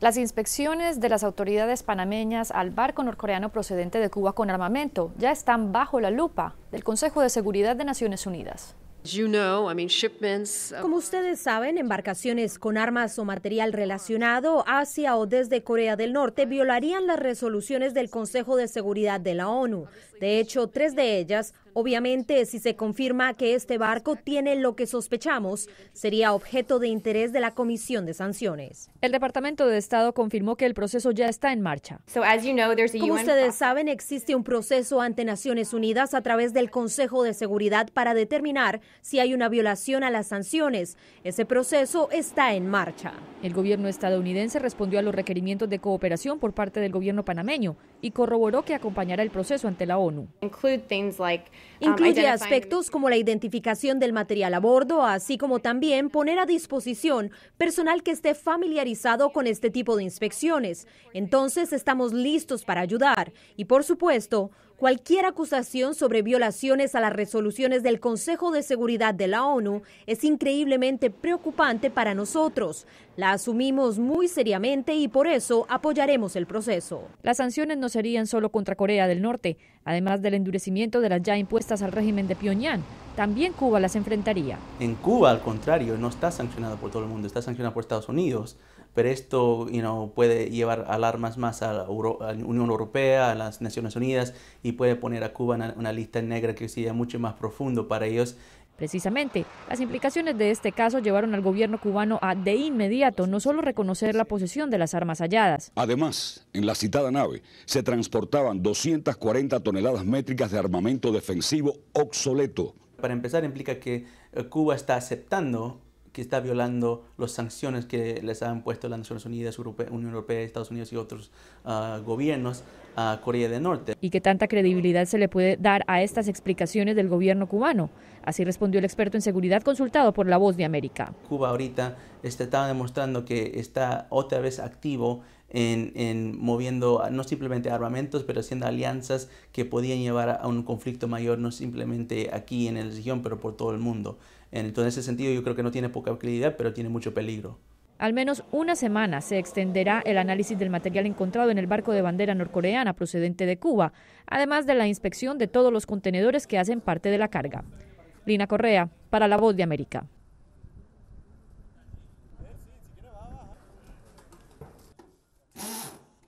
Las inspecciones de las autoridades panameñas al barco norcoreano procedente de Cuba con armamento ya están bajo la lupa del Consejo de Seguridad de Naciones Unidas. Como ustedes saben, embarcaciones con armas o material relacionado hacia o desde Corea del Norte violarían las resoluciones del Consejo de Seguridad de la ONU. De hecho, tres de ellas Obviamente, si se confirma que este barco tiene lo que sospechamos, sería objeto de interés de la Comisión de Sanciones. El Departamento de Estado confirmó que el proceso ya está en marcha. Como ustedes saben, existe un proceso ante Naciones Unidas a través del Consejo de Seguridad para determinar si hay una violación a las sanciones. Ese proceso está en marcha. El gobierno estadounidense respondió a los requerimientos de cooperación por parte del gobierno panameño y corroboró que acompañará el proceso ante la ONU. Include things like Um, Incluye aspectos como la identificación del material a bordo, así como también poner a disposición personal que esté familiarizado con este tipo de inspecciones. Entonces estamos listos para ayudar y, por supuesto, Cualquier acusación sobre violaciones a las resoluciones del Consejo de Seguridad de la ONU es increíblemente preocupante para nosotros. La asumimos muy seriamente y por eso apoyaremos el proceso. Las sanciones no serían solo contra Corea del Norte, además del endurecimiento de las ya impuestas al régimen de Pyongyang también Cuba las enfrentaría. En Cuba, al contrario, no está sancionado por todo el mundo, está sancionado por Estados Unidos, pero esto you puede llevar alarmas más a la, Unión Europea, a las Naciones Unidas y puede poner a Cuba en una, lista negra que sería mucho más profundo para ellos. Precisamente, las implicaciones de este caso llevaron al gobierno cubano a de inmediato no solo reconocer la posesión de las armas halladas. Además, en la citada nave se transportaban 240 toneladas métricas de armamento defensivo obsoleto para empezar implica que eh, Cuba está aceptando que está violando las sanciones que les han puesto las Naciones Unidas, Unión Europea, Estados Unidos y otros ah, gobiernos a Corea del Norte. ¿Y qué tanta credibilidad se le puede dar a estas explicaciones del gobierno cubano? Así respondió el experto en seguridad consultado por La Voz de América. Cuba ahorita está demostrando que está otra vez activo en, en, moviendo ah, no simplemente armamentos, pero haciendo alianzas que podían llevar a un conflicto mayor, no simplemente aquí en la región, pero por todo el mundo. Entonces, en ese sentido, yo creo que no tiene poca utilidad, pero tiene mucho peligro. Al menos una semana se extenderá el análisis del material encontrado en el barco de bandera norcoreana procedente de Cuba, además de la inspección de todos los contenedores que hacen parte de la carga. Lina Correa, para La Voz de América.